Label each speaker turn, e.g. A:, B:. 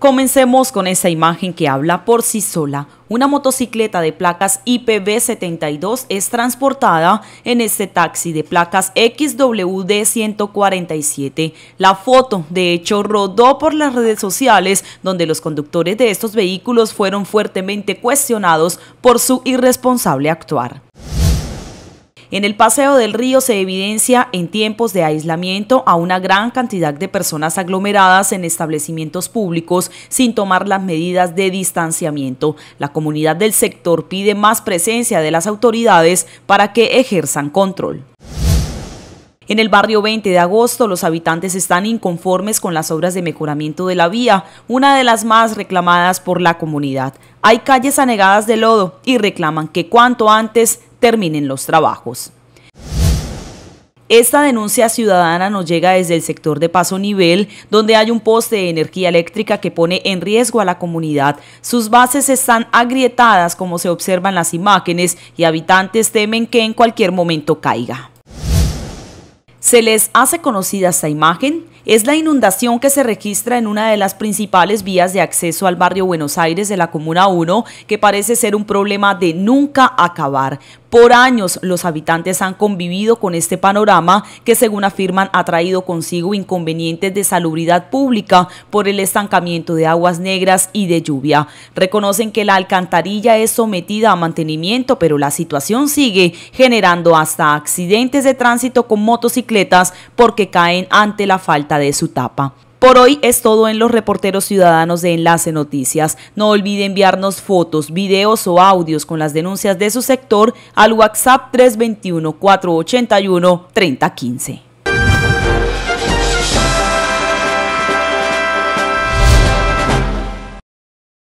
A: Comencemos con esa imagen que habla por sí sola. Una motocicleta de placas IPB72 es transportada en este taxi de placas XWD147. La foto, de hecho, rodó por las redes sociales donde los conductores de estos vehículos fueron fuertemente cuestionados por su irresponsable actuar. En el paseo del río se evidencia en tiempos de aislamiento a una gran cantidad de personas aglomeradas en establecimientos públicos sin tomar las medidas de distanciamiento. La comunidad del sector pide más presencia de las autoridades para que ejerzan control. En el barrio 20 de agosto, los habitantes están inconformes con las obras de mejoramiento de la vía, una de las más reclamadas por la comunidad. Hay calles anegadas de lodo y reclaman que cuanto antes terminen los trabajos. Esta denuncia ciudadana nos llega desde el sector de Paso Nivel, donde hay un poste de energía eléctrica que pone en riesgo a la comunidad. Sus bases están agrietadas como se observan las imágenes y habitantes temen que en cualquier momento caiga. Se les hace conocida esta imagen, es la inundación que se registra en una de las principales vías de acceso al barrio Buenos Aires de la Comuna 1, que parece ser un problema de nunca acabar. Por años los habitantes han convivido con este panorama que según afirman ha traído consigo inconvenientes de salubridad pública por el estancamiento de aguas negras y de lluvia. Reconocen que la alcantarilla es sometida a mantenimiento, pero la situación sigue generando hasta accidentes de tránsito con motos y porque caen ante la falta de su tapa. Por hoy es todo en los reporteros ciudadanos de Enlace Noticias. No olvide enviarnos fotos, videos o audios con las denuncias de su sector al WhatsApp 321-481-3015.